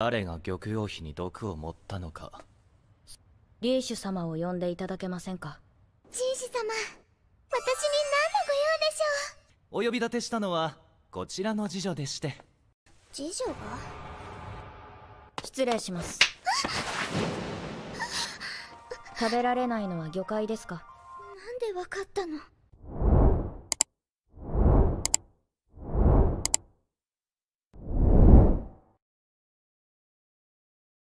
誰が玉王妃に毒を持ったのかリーシュ様を呼んでいただけませんか紳士様私に何のご用でしょうお呼び立てしたのはこちらの次女でして次女が失礼します食べられないのは魚介ですかなんでわかったの